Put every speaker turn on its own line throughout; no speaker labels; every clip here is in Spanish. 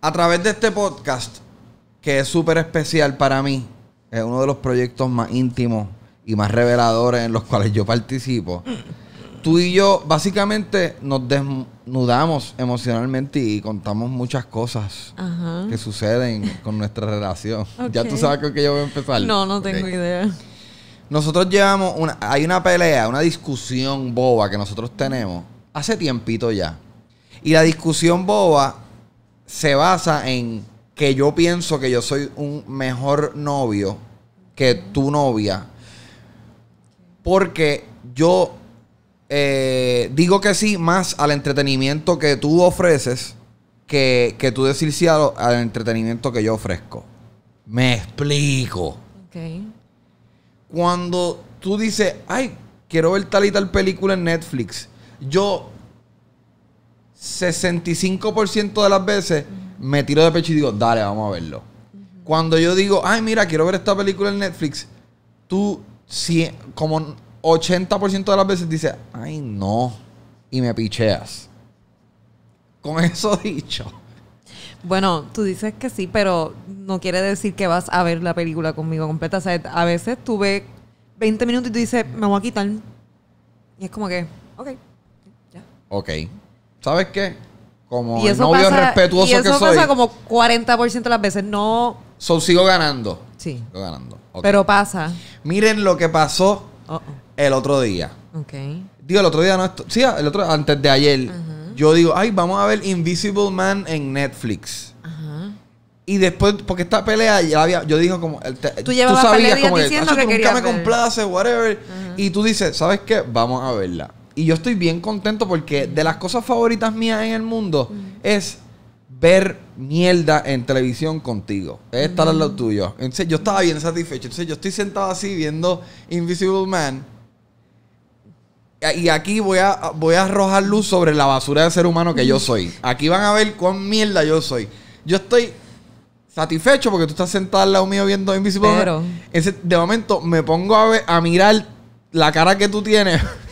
a través de este podcast, que es súper especial para mí, es uno de los proyectos más íntimos y más reveladores en los cuales yo participo, tú y yo básicamente nos desnudamos emocionalmente y contamos muchas cosas que suceden con nuestra relación. Ya tú sabes con qué yo voy a empezar. No, no tengo idea. Nosotros llevamos una, hay una pelea, una discusión boba que nosotros tenemos hace tiempito ya. Y la discusión boba se basa en que yo pienso que yo soy un mejor novio que tu novia. Porque yo eh, digo que sí más al entretenimiento que tú ofreces que, que tú decir sí al, entretenimiento que yo ofrezco. Me explico. Cuando tú dices, ay, quiero ver tal y tal película en Netflix, yo 65% de las veces me tiro de pecho y digo, dale, vamos a verlo. Cuando yo digo, ay, mira, quiero ver esta película en Netflix, tú si, como 80% de las veces dices, ay, no, y me picheas. Con eso dicho.
Bueno, tú dices que sí, pero no quiere decir que vas a ver la película conmigo completa. a veces tú ves 20 minutos y tú dices, me voy a quitar. Y es como que,
ok, ya. Ok. ¿sabes qué? Como el novio respetuoso y eso pasa
como 40% de las veces. No.
sigo ganando. Sí. Sigo ganando. Pero pasa. Miren lo que pasó oh, oh. el otro día. Ok. Digo, el otro día no. Sí, el otro, antes de ayer. Yo digo, ay, vamos a ver Invisible Man en Netflix. Y después, porque esta pelea ya había, yo digo como, el tú, tú sabías como que, nunca me complace, whatever. Y tú dices, ¿sabes qué? Vamos a verla. Y yo estoy bien contento porque de las cosas favoritas mías en el mundo es ver mierda en televisión contigo. Es estar tuyo. Entonces yo estaba bien satisfecho. Entonces yo estoy sentado así viendo Invisible Man. Y aquí voy a, voy a arrojar luz sobre la basura de ser humano que yo soy. Aquí van a ver cuán mierda yo soy. Yo estoy satisfecho porque tú estás sentado al lado mío viendo Invisible Man. de momento me pongo a, a mirar la cara que tú tienes.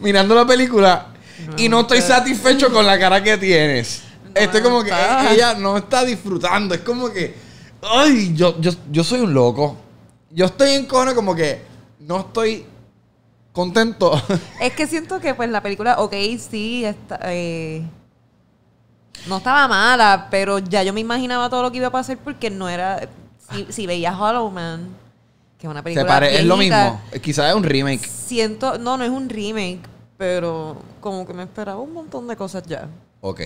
mirando la película y no estoy satisfecho con la cara que tienes. estoy como que e- ella no está disfrutando. Es como que, ay, yo, yo, yo soy un loco. Yo estoy en cono como que no estoy contento.
Es que siento que pues la película, ok, sí, está, eh, no estaba mala, pero ya yo me imaginaba todo lo que iba a pasar porque no era, si, si veía Hollow Man que es una película. es lo mismo. Eh,
quizás es un remake.
Siento, no, no es un remake, pero como que me esperaba un montón de cosas ya.
Ok.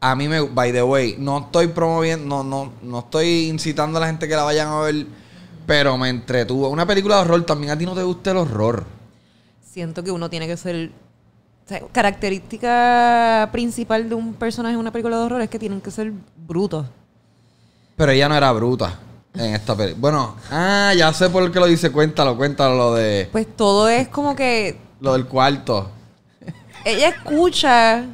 A mí me, by the way, no estoy promoviendo, no, no, no estoy incitando a la gente que la vayan a ver, pero me entretuvo. Una película de horror, también a ti no te gusta el horror.
Siento que uno tiene que ser característica principal de un personaje en una película de horror es que tienen que ser
brutos. Pero ella no era bruta en esta película. Bueno, ah, ya sé por qué lo dice. Cuéntalo, cuéntalo lo de. Pues
todo es como que.
Lo del cuarto.
Ella escucha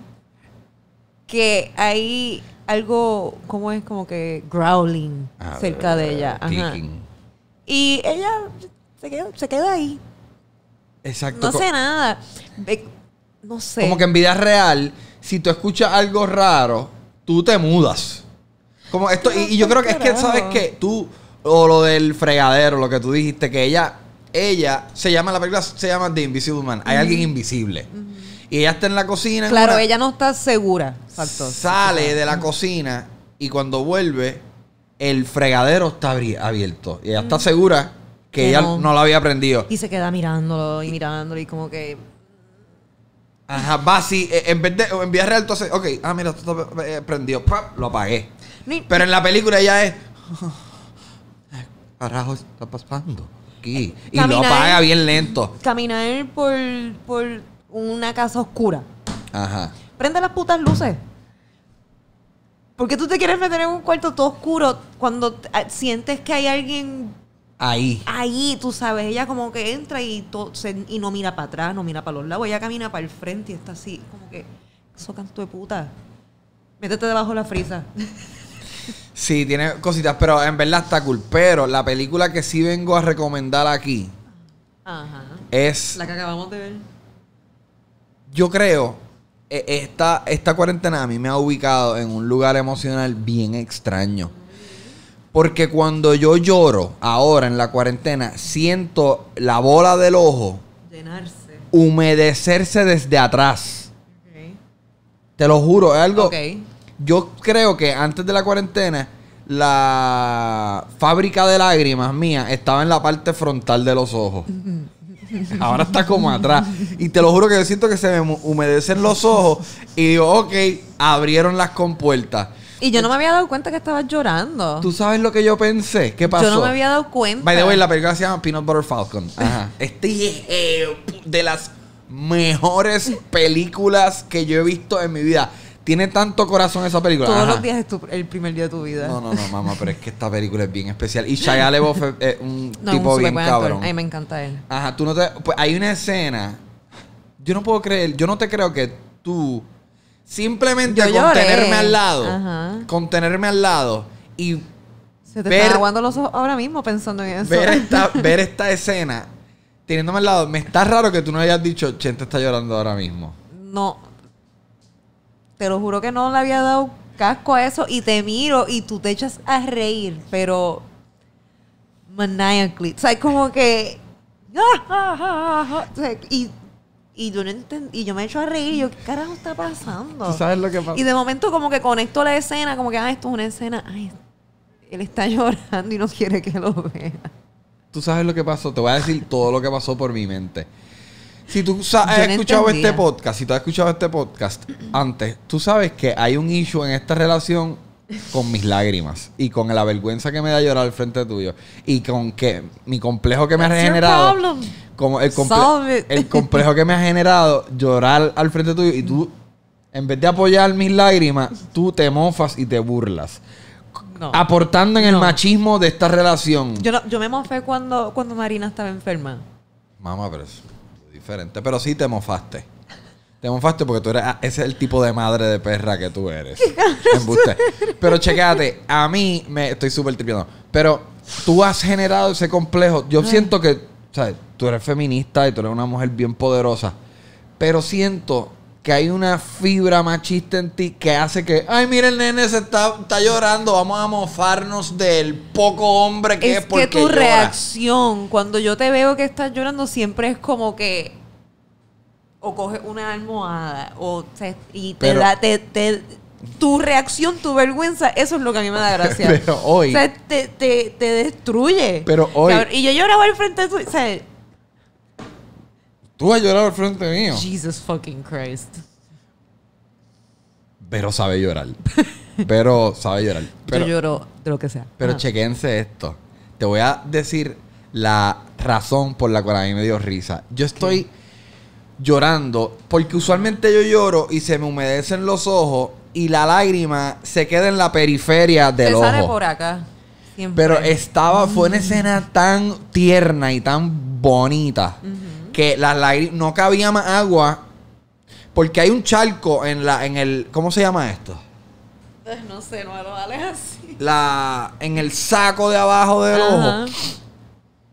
que hay algo, ¿cómo es? Como que growling cerca de, ella. Ajá. Y ella se queda, se queda ahí.
Exacto. No sé
nada. No sé. Como que en
vida real, si tú escuchas algo raro, tú te mudas esto, y, yo creo que es que, ¿sabes que Tú, o lo del fregadero, lo que tú dijiste, que ella, ella, se llama, la película se llama The Invisible Man. Hay alguien invisible. Y ella está en la cocina. Claro, ella
no está segura. Sale de
la cocina y cuando vuelve, el fregadero está abierto. Y ella está segura que, ella no. lo había prendido. Y se queda mirándolo y mirándolo y como que... Ajá, va así, e, en vez de, enviar ok, ah, mira, esto está eh, lo apagué. Pero en la película ella es. Carajo, está pasando aquí. Y lo apaga bien lento.
Caminar por, por una casa oscura. Ajá. Prende las putas luces. ¿Por qué tú te quieres meter en un cuarto todo oscuro cuando ah, sientes que hay alguien ahí? Ahí, tú sabes, ella como que entra y, y no mira para atrás, no mira para los lados, ella camina para el frente y está así, como que, eso canto de puta. Métete debajo de la frisa.
Sí, tiene cositas, pero en verdad está cool. Pero la película que sí vengo a recomendar aquí es.
La que acabamos de ver.
Yo creo. E, esta, esta cuarentena a mí me ha ubicado en un lugar emocional bien extraño. Porque cuando yo lloro ahora en la cuarentena, siento la bola del ojo llenarse, humedecerse desde atrás. Te lo juro, es algo. Yo creo que antes de la cuarentena, la fábrica de lágrimas mía estaba en la parte frontal de los ojos. Ahora está como atrás. Y te lo juro que yo siento que se me humedecen los ojos. Y digo, ok, abrieron las compuertas.
Y yo no me había dado cuenta que estabas llorando. ¿Tú
sabes lo que yo pensé? ¿Qué pasó? Yo no me había
dado cuenta. By the way, la
película se llama Peanut Butter Falcon. Ajá. este eh, de las mejores películas que yo he visto en mi vida. Tiene tanto corazón esa película. Todos los días
es tu, el primer día de tu vida. No, no, no, mamá, pero es
que esta película es bien especial. Y Shia LaBeouf es un tipo bien cabrón. A me encanta él. Ajá, tú no te... Pues hay una escena... Yo no puedo creer... Yo no te creo que tú... Simplemente yo contenerme al lado. Ajá. Contenerme al lado. Y... Se te ver, aguando
los ojos ahora mismo pensando en eso. Ver
esta, ver esta escena teniéndome al lado. Me está raro que tú no hayas dicho, Chente está llorando ahora mismo.
No, te lo juro que no le había dado casco a eso y te miro y tú te echas a reír, pero maniacally. O sea, es como que... Ah, ah, ah, y, yo y yo me echo a reír, y yo, ¿qué carajo está pasando? ¿Tú sabes lo que Y de momento como que conecto la escena, como que, ah, esto es una escena, ay, él está llorando y no quiere que lo vea.
Tú sabes lo que pasó, te voy a decir todo lo que pasó por mi mente. Si tú has escuchado este podcast, si tú has escuchado este podcast antes, tú sabes que hay un issue en esta relación con mis lágrimas y con la vergüenza que me da llorar al frente tuyo y con que mi complejo que me ha generado como el, el complejo que me ha generado llorar al frente tuyo y tú en vez de apoyar mis lágrimas, tú te mofas y te burlas. aportando en el machismo de esta relación.
Yo, me mofé cuando, cuando Marina estaba enferma.
Mamá, pero... eso diferente. Pero sí te mofaste. Te mofaste porque tú eres. Ah, ese es el tipo de madre de perra que tú eres. Pero checate, a mí me estoy súper tripiando. Pero tú has generado ese complejo. Yo siento que. ¿sabes? Tú eres feminista y tú eres una mujer bien poderosa. Pero siento que hay una fibra machista en ti que hace que, ay, mira, el nene se está, llorando, vamos a mofarnos del poco hombre que es, es porque que tu reacción
cuando yo te veo que estás llorando siempre es como que o coges una almohada o y te da tu reacción, tu vergüenza, eso es lo que a mí me da gracia. Pero hoy. O sea, te, te destruye. Pero hoy. Y yo lloraba al frente de tu.
Tú a llorar al frente mío.
Jesus fucking Christ.
Pero sabe llorar. Pero sabe llorar. Pero, Yo lloro de lo que sea. Pero chequense esto. Te voy a decir la razón por la cual a mí me dio risa. Yo estoy llorando porque usualmente yo lloro y se me humedecen los ojos y la lágrima se queda en la periferia del se ojo. sale por acá. Pero estaba, fue una mm. escena tan tierna y tan bonita que las no cabía más agua porque hay un charco en la en el ¿cómo se llama esto?
No sé, no lo vale así.
La en el saco de abajo del ojo.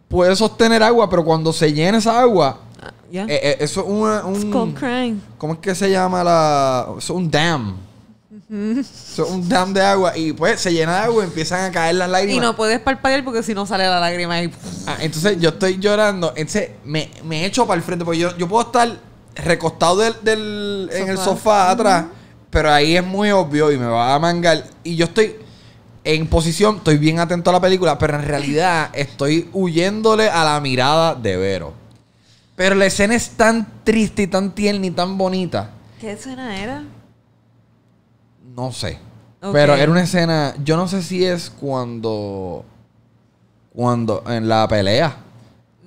Puede sostener agua, pero cuando se llena esa agua, ah, eh, eh, eso es un ¿Cómo es que se llama la es un dam? Mm. Son un dam de agua y pues se llena de agua y empiezan a caer las lágrimas. Y no puedes parpadear porque si no sale la lágrima y... Ah, entonces yo estoy llorando. Entonces me, me echo para el frente porque yo, yo puedo estar recostado en el sofá atrás, pero ahí es muy obvio y me va a mangar. Y yo estoy en posición, estoy bien atento a la película, pero en realidad estoy huyéndole a la mirada de Vero. Pero la escena es tan triste y tan tierna y tan bonita.
¿Qué escena era?
No sé. Pero era una escena. Yo no sé si es cuando. Cuando. En la pelea.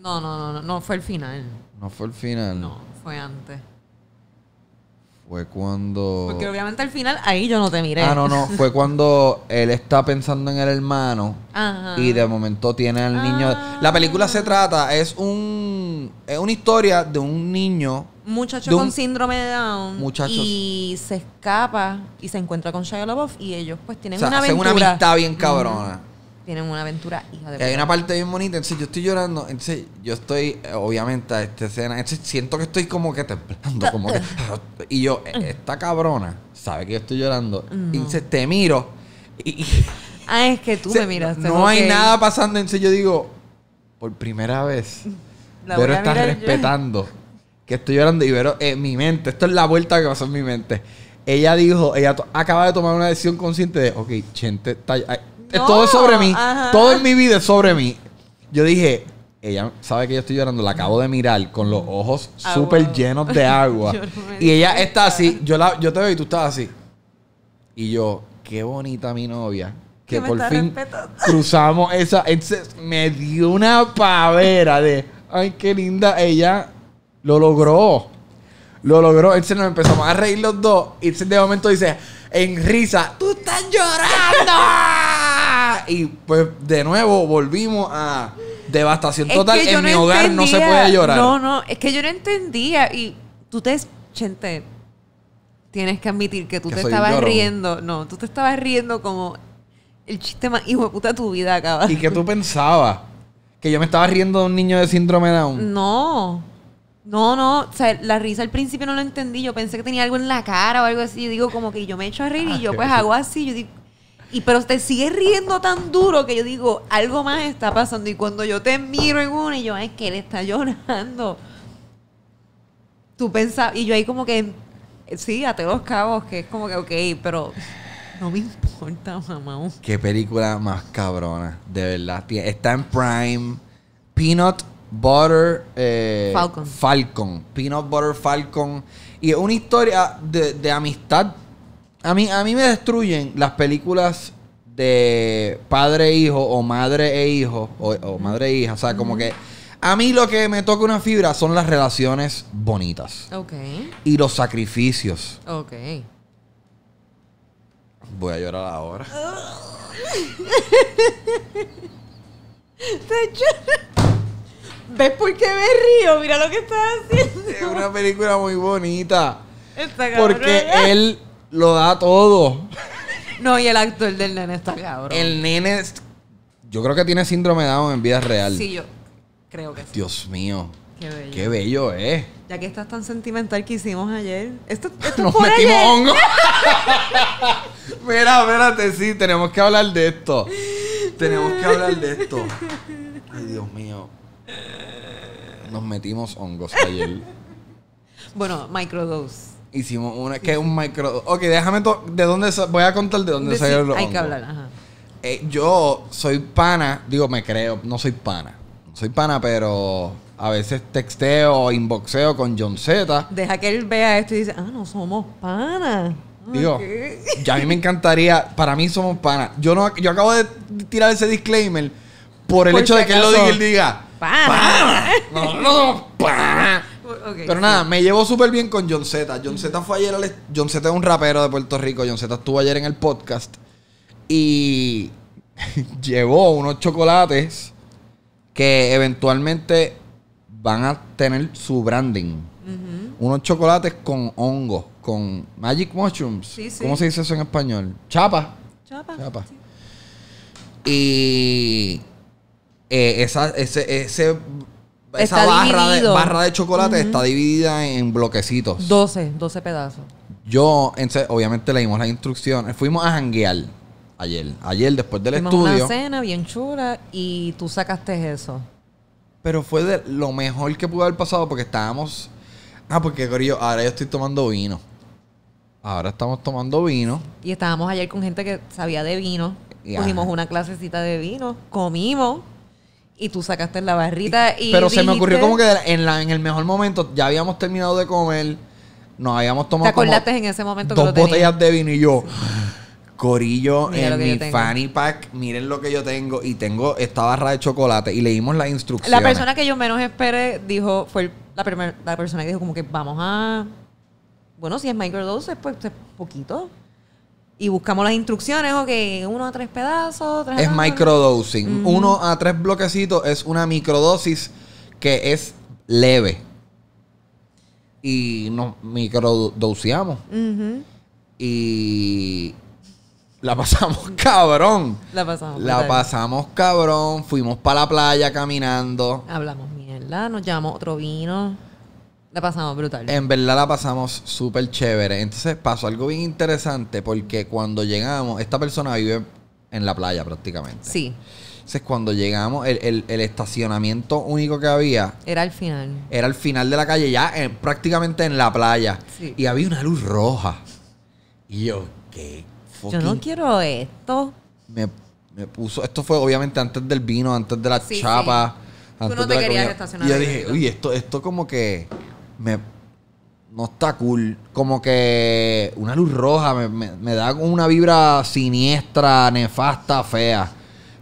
No, no, no, no. fue el final.
No fue el final. No, fue antes. Fue cuando. Porque
obviamente al final ahí yo no te miré. Ah, no, no. Fue
cuando él está pensando en el hermano. Ajá. Y de momento tiene al niño. La película se ah. trata, es un. Es una historia de un niño muchacho con síndrome de Down muchachos.
y se escapa y se encuentra con Shia y ellos pues tienen o sea, una hacen una amistad bien cabrona. Tienen una aventura hija de y Hay una
parte bien bonita, entonces yo estoy llorando, entonces yo estoy eh, obviamente a esta escena, entonces siento que estoy como que temblando, como que y yo eh, mm. esta cabrona sabe que yo estoy llorando, y entonces te miro y,
Ah, es que tú me miras. No hay nada
pasando, entonces yo digo por primera vez
pero estás respetando
que estoy llorando y en eh, mi mente, esto es la vuelta que pasa en mi mente. Ella dijo, ella acaba de tomar una decisión consciente de, ok, gente, está, todo es sobre mí, todo en mi vida es sobre mí. Yo dije, ella sabe que yo estoy llorando, la acabo de mirar con los ojos ah, súper llenos de agua. y ella está así, yo, la, yo te veo y tú estás así. Y yo, qué bonita mi novia, que, por fin cruzamos esa... Entonces, me dio una pavera de, ay, qué linda ella lo logró. Lo logró. se nos empezamos a reír los dos. Y de momento dice, en risa, ¡tú estás llorando! y pues de nuevo volvimos a devastación total. En mi hogar no se puede llorar. No,
no, es que yo no entendía. Y tú te, Chente, tienes que admitir que tú te estabas riendo. No, tú te estabas riendo como el chiste más hijo de puta tu vida acaba. ¿Y qué tú
pensabas? ¿Que yo me estaba riendo de un niño de síndrome Down?
No. No, no, o sea, la risa al principio no lo entendí. Yo pensé que tenía algo en la cara o algo así. Digo, como que yo me echo a reír y ah, yo pues hago así. y pero te sigue riendo tan duro que yo digo, algo más está pasando. Y cuando yo te miro en uno y yo, es que él está llorando. Tú pensabas, y yo ahí como que, sí, ate los cabos, que es como que, ok, pero no me importa, mamá.
Qué película más cabrona, de verdad. Está en Prime. Peanut Butter eh, Falcon. Peanut Butter Falcon. Y es una historia de, amistad. A mí, a mí me destruyen las películas de padre e hijo o madre e hijo o, madre e hija. O sea, como que a mí lo que me toca una fibra son las relaciones bonitas. Ok. Y los sacrificios. Ok. Voy a llorar ahora. Te ¿Ves por qué me río? Mira lo que estás haciendo. Es una película muy bonita. Está porque él lo da todo.
No, y el actor del nene está cabrón.
El nene, yo creo que tiene síndrome de Down en vida real. Sí,
yo creo que
sí. Dios mío. Qué bello. Qué bello es. Eh.
Ya que estás tan sentimental que hicimos ayer. Esto,
esto Nos metimos hongo. Mira, espérate, sí, tenemos que hablar de esto. Tenemos que hablar de esto. Ay, Dios mío. Nos metimos hongos ayer. bueno, microdose. Hicimos una, que es un microdose. Ok, déjame, ¿de dónde voy a contar de dónde salió el Hay que hablar, eh, yo soy pana, digo, me creo, no soy pana. No soy pana, pero a veces texteo o inboxeo con John Z.
Deja que él vea esto y dice, ah, no somos pana. Digo,
ya a mí me encantaría, para mí somos pana. Yo no, yo acabo de tirar ese disclaimer por el hecho de que él lo diga, él diga, pero nada, me llevo súper bien con John Z. John Z fue ayer al John Z es un rapero de Puerto Rico. John Z estuvo ayer en el podcast y llevó unos chocolates que eventualmente van a tener su branding. Unos chocolates con hongos, con magic mushrooms. ¿Cómo se dice eso en español? Chapa. Chapa. Chapa. Y eh,
esa, barra de, barra de,
chocolate está dividida en bloquecitos.
12, 12 pedazos.
Yo, obviamente leímos las instrucciones. Fuimos a janguear ayer. Ayer, después del estudio. una
cena bien chula y tú sacaste eso.
Pero fue de lo mejor que pudo haber pasado porque estábamos... Ah, porque yo, ahora yo estoy tomando vino. Ahora estamos tomando vino.
Y estábamos ayer con gente que sabía de vino. pusimos una clasecita de vino, comimos y tú sacaste la barrita y. Pero se me ocurrió como que
en, la, en el mejor momento ya habíamos terminado de comer, nos habíamos tomado. ¿Te
en ese momento dos botellas
de vino y yo. Corillo en mi fanny pack, miren lo que yo tengo. Y tengo esta barra de chocolate y leímos las instrucciones. La persona
que yo menos esperé dijo, fue la, persona que dijo como que vamos a. Bueno, si es microdose, pues, es pues, poquito y buscamos las instrucciones, o que uno a tres pedazos. Tres es
microdosing. Uno a tres bloquecitos es una microdosis que es leve. Y nos microdoseamos. Y la pasamos cabrón. La pasamos. La pasamos cabrón. Fuimos para la playa caminando.
Hablamos mierda, nos llevamos otro vino. La pasamos brutal. En
verdad la pasamos súper chévere. Entonces pasó algo bien interesante porque cuando llegamos, esta persona vive en la playa prácticamente. Sí. Entonces cuando llegamos, el, estacionamiento único que había...
Era al final.
Era al final de la calle, ya prácticamente en la playa. Y había una luz roja. Y yo, ¿qué? Yo no
quiero esto.
Me, puso... Esto fue obviamente antes del vino, antes de la chapa. Tú no te estacionar. Y yo dije, uy, esto, esto como que me, no está cool. Como que una luz roja me, me, da una vibra siniestra, nefasta, fea.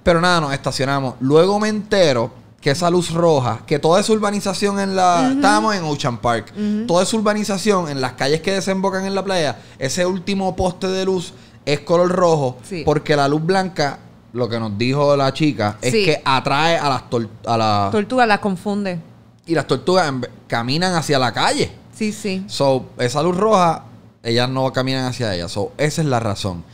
Pero nada, nos estacionamos. Luego me entero que esa luz roja, que toda esa urbanización en la. Estábamos en Ocean Park. Toda esa urbanización en las calles que desembocan en la playa, ese último poste de luz es color rojo, porque la luz blanca. Lo que nos dijo la chica es que atrae a las, a la
tortugas, las confunde
y las tortugas caminan hacia la calle. Sí, sí. So, esa luz roja, ellas no caminan hacia ella. So, esa es la razón.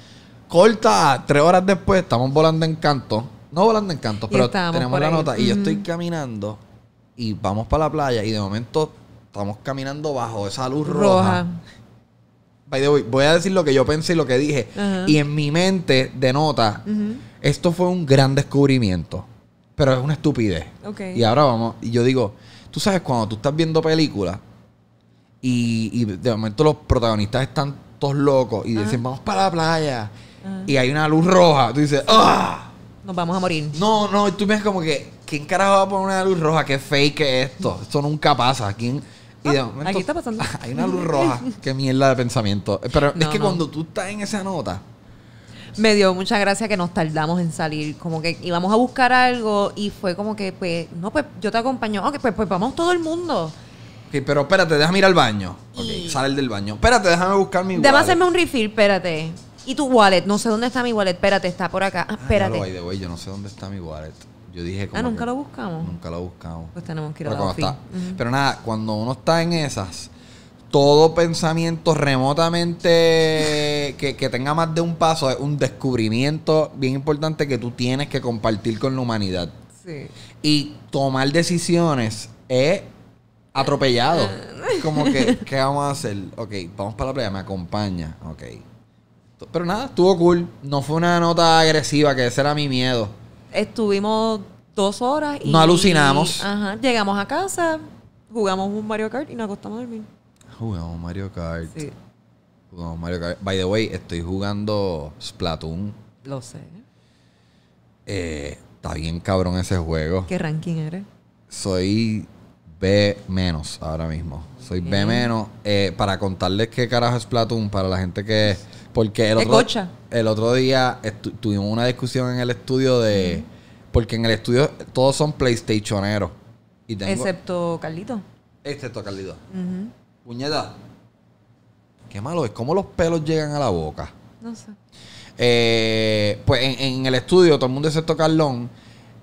Corta tres horas después, estamos volando en canto. No volando en canto, pero tenemos la nota. Y yo estoy caminando y vamos para la playa y de momento estamos caminando bajo esa luz roja. By the voy a decir lo que yo pensé y lo que dije. Y en mi mente de nota, esto fue un gran descubrimiento, pero es una estupidez. Y ahora vamos, y yo digo, Tú sabes, cuando tú estás viendo películas y, de momento los protagonistas están todos locos y dicen, vamos para la playa y hay una luz roja, tú dices, ¡ah! Nos vamos a morir. No, no, tú ves como que, ¿quién carajo va a poner una luz roja? ¿Qué fake es esto? Esto nunca pasa. ¿Quién? Y de ah, momento,
aquí está pasando. Hay
una luz roja. Qué mierda de pensamiento. Pero es que cuando tú estás en esa nota,
me dio mucha gracia que nos tardamos en salir. Como que íbamos a buscar algo y fue como que, pues, no, pues yo te acompaño. Ok, pues, pues vamos todo el mundo.
Ok, pero espérate, déjame ir al baño. Ok, sale del baño. Espérate, déjame buscar mi wallet. Déjame hacerme
un refill, espérate. Y tu wallet, no sé dónde está mi wallet, espérate, está por acá. Ah, espérate. No,
lo, yo no sé dónde está mi wallet. Yo dije ah, como Ah, nunca lo buscamos. Nunca lo buscamos. Pues tenemos que ir a la pero nada, cuando uno está en esas, todo pensamiento remotamente que, tenga más de un paso es un descubrimiento bien importante que tú tienes que compartir con la humanidad. Sí. Y tomar decisiones es atropellado. Como que, ¿qué vamos a hacer? Ok, vamos para la playa, me acompaña. Ok. Pero nada, estuvo cool. No fue una nota agresiva, que ese era mi miedo.
Estuvimos dos horas y. No alucinamos. ajá, llegamos a casa, jugamos un Mario Kart y nos acostamos a dormir.
Jugamos Mario Kart. Jugamos Mario Kart. By the way, estoy jugando Splatoon. Lo sé. Eh, está bien cabrón ese juego. ¿Qué ranking eres? Soy B menos ahora mismo. Soy B menos. Eh, para contarles qué carajo es Splatoon, para la gente que. Porque el otro, el otro día tuvimos una discusión en el estudio de. Porque en el estudio todos son PlayStationeros. Y
excepto Carlito.
Excepto Carlito. Puñeta. Qué malo es. ¿Cómo los pelos llegan a la boca? No sé. Eh, pues en, el estudio, todo el mundo excepto Carlón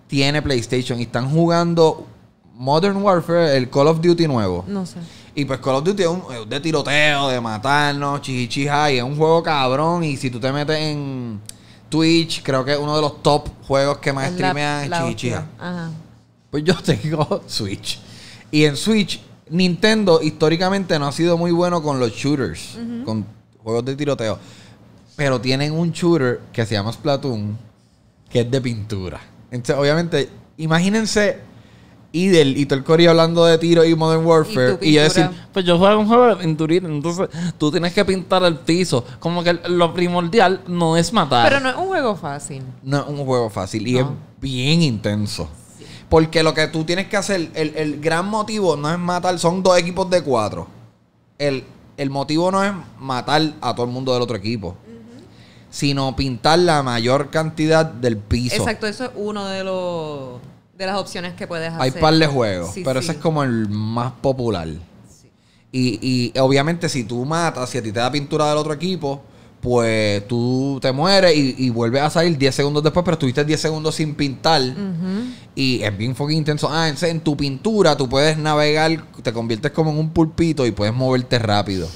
tiene PlayStation y están jugando Modern Warfare, el Call of Duty nuevo. No sé. Y pues Call of Duty es, un, de tiroteo, de matarnos, chichichija, y es un juego cabrón. Y si tú te metes en Twitch, creo que es uno de los top juegos que más streamean Ajá. Pues yo tengo Switch. Y en Switch Nintendo históricamente no ha sido muy bueno con los shooters, con juegos de tiroteo. Pero tienen un shooter que se llama Splatoon, que es de pintura. Entonces, obviamente, imagínense Idel y todo el Corea hablando de tiro y Modern Warfare. Y, yo decir, pues yo juego un juego de pinturita, entonces tú tienes que pintar el piso. Como que lo primordial no es matar. Pero no
es un juego fácil.
No es un juego fácil y es bien intenso. Porque lo que tú tienes que hacer, el, gran motivo no es matar, son dos equipos de cuatro. El, motivo no es matar a todo el mundo del otro equipo, sino pintar la mayor cantidad del piso. Exacto,
eso es uno de los de las opciones que puedes hacer. Hay par de juegos, pero ese es
como el más popular. Y, y obviamente si tú matas, si a ti te da pintura del otro equipo, pues tú te mueres y, vuelves a salir 10 segundos después, pero estuviste 10 segundos sin pintar. Y es bien fucking intenso. Ah, en, tu pintura tú puedes navegar, te conviertes como en un pulpito y puedes moverte rápido.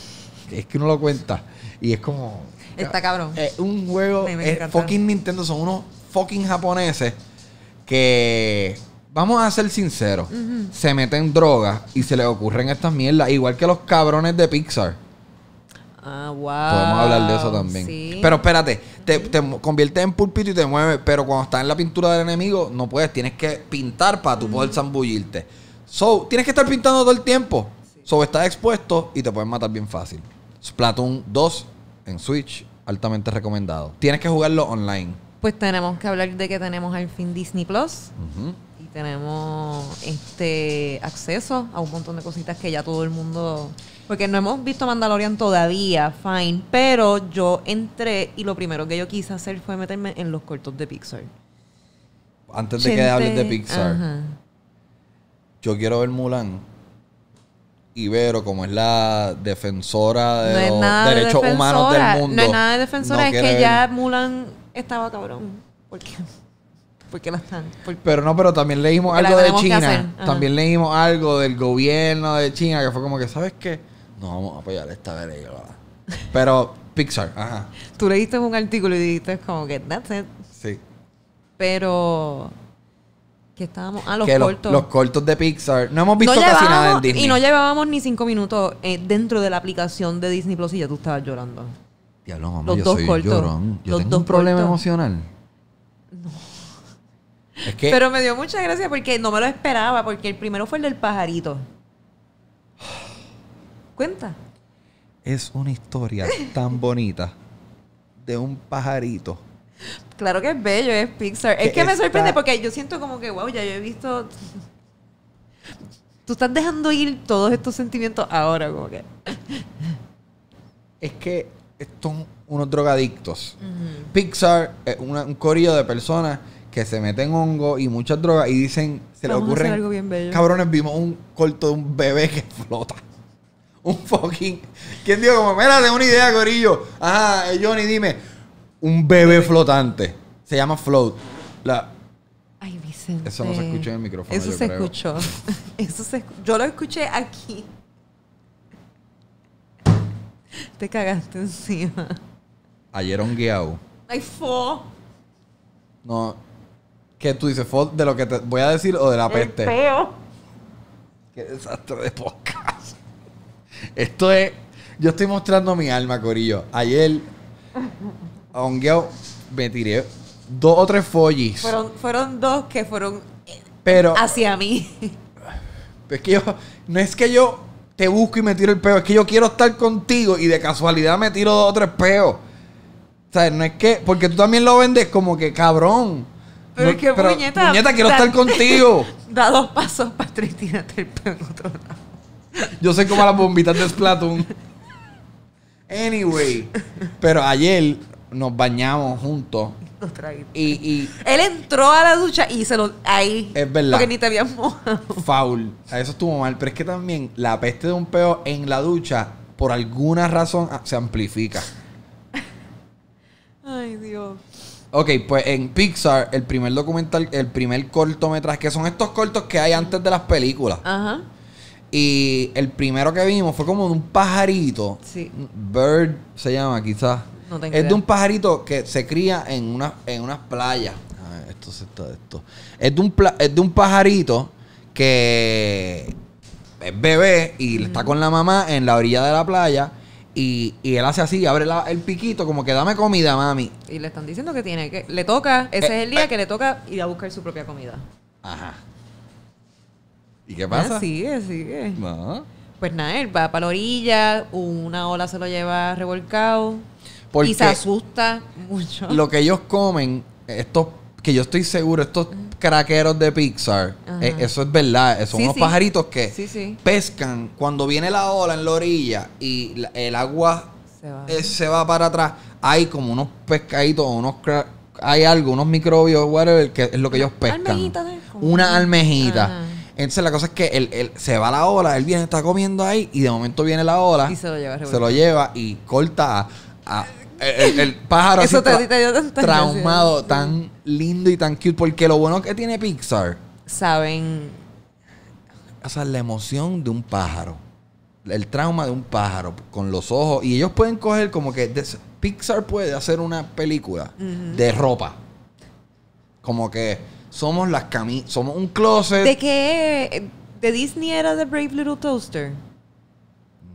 Es que uno lo cuenta. Y es como.
Está cabrón. Es
un juego. fucking Nintendo son unos fucking japoneses que. Vamos a ser sinceros. Se meten drogas y se les ocurren estas mierdas. Igual que los cabrones de Pixar.
Ah, wow. Podemos hablar de eso también. Pero
espérate, te, te conviertes en pulpito y te mueve, pero cuando estás en la pintura del enemigo, no puedes, tienes que pintar para tú poder zambullirte. So, tienes que estar pintando todo el tiempo. So, estás expuesto y te pueden matar bien fácil. Splatoon 2 en Switch, altamente recomendado. Tienes que jugarlo online.
Pues tenemos que hablar de que tenemos al fin Disney Plus. Y tenemos este acceso a un montón de cositas que ya todo el mundo porque no hemos visto Mandalorian todavía, fine. Pero yo entré y lo primero que yo quise hacer fue meterme en los cortos de Pixar.
Antes de que hables de Pixar, yo quiero ver Mulan. Y Ibero, como es la defensora de los derechos humanos del mundo. No es nada de defensora, es que ya
Mulan estaba cabrón. ¿Por porque no están.
pero no, pero también leímos algo de China. También leímos algo del gobierno de China que fue como que, ¿sabes qué? no vamos a apoyar esta vez. Pero Pixar, ajá.
Tú leíste un artículo y dijiste como que that's it. Sí. Pero que estábamos ah, los cortos. Los, cortos
de Pixar. No hemos visto casi nada en Disney. Y no
llevábamos ni cinco minutos eh, dentro de la aplicación de Disney Plus y ya tú estabas llorando. los yo dos soy cortos. llorón. Yo tengo un problema emocional. No. Es que... Pero me dio mucha gracia porque no me lo esperaba, porque el primero fue el del pajarito. Cuenta.
Es una historia tan bonita de un pajarito.
Claro que es bello, es Pixar. es que me sorprende porque yo siento como que, wow, ya yo he visto. Tú estás dejando ir todos estos sentimientos ahora,
como que. Es que son unos drogadictos. Pixar es un corillo de personas que se meten hongo y muchas drogas y dicen, se le ocurren. Cabrones, vimos un corto de un bebé que flota. Un fucking. ¿Quién dijo como, mira, tengo una idea, gorillo. Ajá, eh, Johnny, dime. Un bebé flotante. Se llama Float. La... Ay, Vicente. Eso no se escuchó en el micrófono. Eso se escuchó.
Eso se... Yo lo escuché aquí. Te cagaste encima.
Ayer un guiado
Ay, fo.
No. ¿Qué tú dices? ¿Fo de lo que te voy a decir o de la peste? El Qué desastre de podcast. Esto es. Yo estoy mostrando mi alma, Corillo. Ayer, a me tiré dos o tres follis.
Fueron, dos que fueron
eh, pero, hacia mí. Pues es que yo. No es que yo te busco y me tiro el peo. Es que yo quiero estar contigo y de casualidad me tiro dos o tres peos. O sea, no es que. Porque tú también lo vendes como que cabrón. Pero es que, puñeta. quiero estar contigo.
da dos pasos para atrás y el peo en otro lado.
Yo sé cómo las bombitas de Splatoon. Anyway, pero ayer nos bañamos juntos. y,
Él entró a la ducha y se lo. Ahí.
Es verdad. Porque ni te habían mojado. Foul. Eso estuvo mal. Pero es que también la peste de un peo en la ducha, por alguna razón, ah, se amplifica.
Ay, Dios.
Ok, pues en Pixar, el primer documental, el primer cortometraje, que son estos cortos que hay antes de las películas. Ajá. Y el primero que vimos fue como de un pajarito. Sí. Bird se llama, quizás. es de un pajarito que se cría en, una, en unas playas. esto se esto. Es de, un es de un pajarito que es bebé y está con la mamá en la orilla de la playa. Y, él hace así, abre el piquito, como que dame comida, mami.
Y le están diciendo que tiene que. Le toca, ese eh, es el día eh. que le toca ir a buscar su propia comida. Ajá.
¿Y qué pasa? sigue,
sigue. Pues nada, él va para la orilla, una ola se lo lleva revolcado y se asusta
mucho. Lo que ellos comen, estos, que yo estoy seguro, estos craqueros de Pixar. Eh, eso es verdad. Eh, son unos pajaritos que pescan cuando viene la ola en la orilla y el agua eh, se va. para atrás. Hay como unos pescaditos, unos hay algo, unos microbios, whatever, que es lo que ellos pescan. Almejita Una almejita. Entonces la cosa es que él, se va la ola, él viene, está comiendo ahí y de momento viene la ola. Y se lo lleva. Se lo lleva y corta a, el, pájaro Eso te, traumado, tan lindo y tan cute. Porque lo bueno que tiene Pixar. Saben. O sea, la emoción de un pájaro. El trauma de un pájaro con los ojos. Y ellos pueden coger como que. Pixar puede hacer una película de ropa. Como que somos las camisas, somos un closet. ¿De
qué? ¿De Disney era The Brave Little Toaster?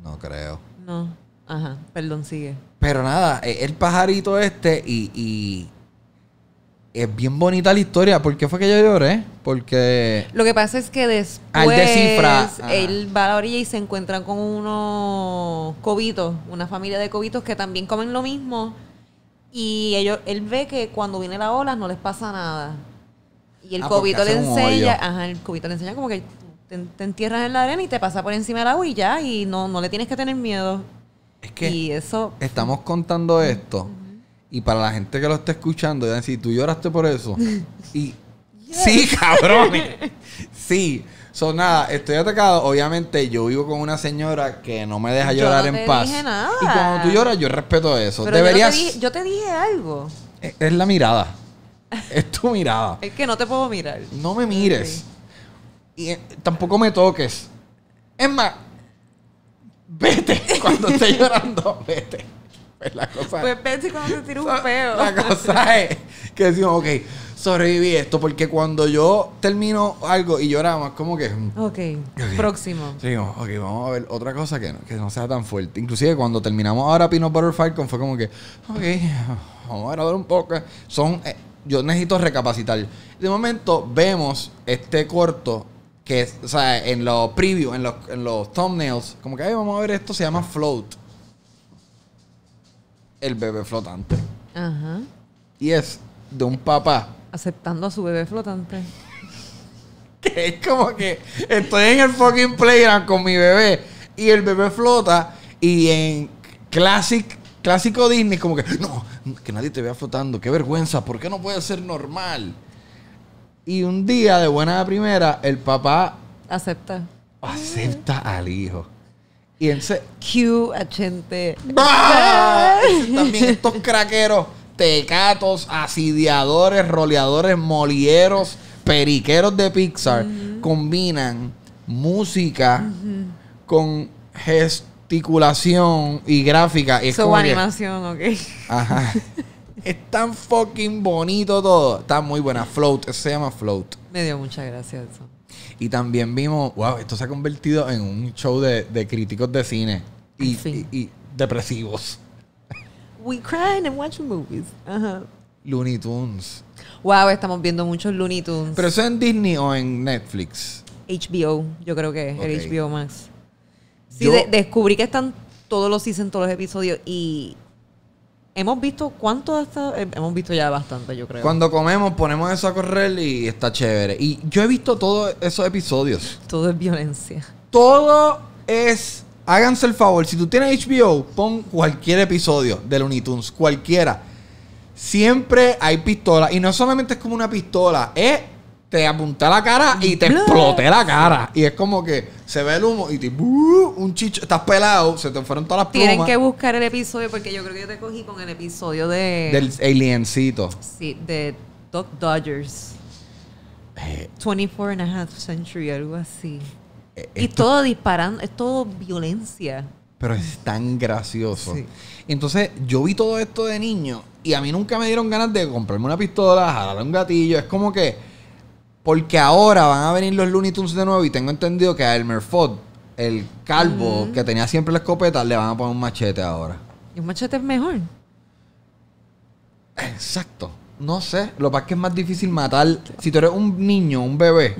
No creo. No. Ajá, perdón, sigue.
Pero nada, e-, el pajarito este y, es bien bonita la historia. ¿Por qué fue que yo lloré? Porque.
Lo que pasa es que después. Al descifrar. Él va a la orilla y se encuentra con unos cobitos, una familia de cobitos que también comen lo mismo. Y ellos, él ve que cuando viene la ola no les pasa nada. Y el ah, cobito le enseña, ajá, el cobito le enseña como que te, entierras en la arena y te pasa por encima del agua y ya, y no, no le tienes que tener miedo. Es que
estamos contando esto. Y para la gente que lo está escuchando, si tú lloraste por eso. y sí, cabrón. sí. Son nada, estoy atacado. Obviamente, yo vivo con una señora que no me deja llorar en paz. Y cuando tú lloras, yo respeto eso. Yo
te, dije, algo.
es la mirada. es tu mirada.
Es que no te puedo mirar.
No me mires. Y eh, tampoco me toques. Es más, vete cuando esté llorando, vete. Pues la cosa Pues
vete cuando te tire un peo. La cosa es
que decimos, ok, sobreviví esto, porque cuando yo termino algo y lloramos, como que. Mm,
okay. ok, próximo.
Sí, ok, vamos a ver otra cosa que no, que no sea tan fuerte. Inclusive cuando terminamos ahora Pino Butter Falcon fue como que,
ok,
vamos a ver un poco. Son. Eh, yo necesito recapacitar. De momento vemos este corto que, es, o sea, en los previews, en los, en thumbnails, como que, ahí vamos a ver esto, se llama Float. El bebé flotante. Ajá. Y es de un papá.
Aceptando a su bebé flotante.
que es como que estoy en el fucking playground con mi bebé y el bebé flota y en classic clásico Disney, como que, no, que nadie te vea flotando, qué vergüenza, ¿por qué no puede ser normal? Y un día, de buena primera, el papá... Acepta. Acepta al hijo. Y en...
Q80.
También estos craqueros, tecatos, asidiadores, roleadores, molieros, periqueros de Pixar, combinan música con gestos articulación y gráfica. Y es animación, ok. Ajá. es tan fucking bonito todo. Está muy buena. Float, se llama Float.
Me dio muchas gracias
eso. Y también vimos, wow, esto se ha convertido en un show de, críticos de cine y, y, depresivos.
We cry and watch movies. Ajá.
Looney Tunes.
Wow, estamos viendo muchos Looney Tunes. ¿Pero eso
en Disney o en Netflix?
HBO, yo creo que es el HBO Max. Sí, descubrí que están todos los en todos los episodios y hemos visto cuánto hasta
hemos visto ya bastante, yo creo. Cuando comemos ponemos eso a correr y está chévere. Y yo he visto todos esos episodios. Todo es violencia. Todo es háganse el favor, si tú tienes HBO, pon cualquier episodio de Looney Tunes, cualquiera. Siempre hay pistola y no solamente es como una pistola, es te apunté la cara y te exploté la cara. Y es como que se ve el humo y te un chicho, estás pelado, se te fueron todas las plumas. Tienen que
buscar el episodio porque yo creo que yo te cogí con el episodio de del
aliencito.
Sí, de Doc Dodgers. 24 eh. and a half century, algo así. Eh, y todo disparando, es todo violencia.
Pero es tan gracioso. Sí. Entonces, yo vi todo esto de niño y a mí nunca me dieron ganas de comprarme una pistola, jalarle un gatillo. Es como que porque ahora van a venir los Looney Tunes de nuevo y tengo entendido que a Elmer Fudd, el calvo que tenía siempre la escopeta, le van a poner un machete ahora.
¿Y un machete es mejor?
Exacto. No sé. Lo que pasa es que es más difícil matar. Si tú eres un niño, un bebé,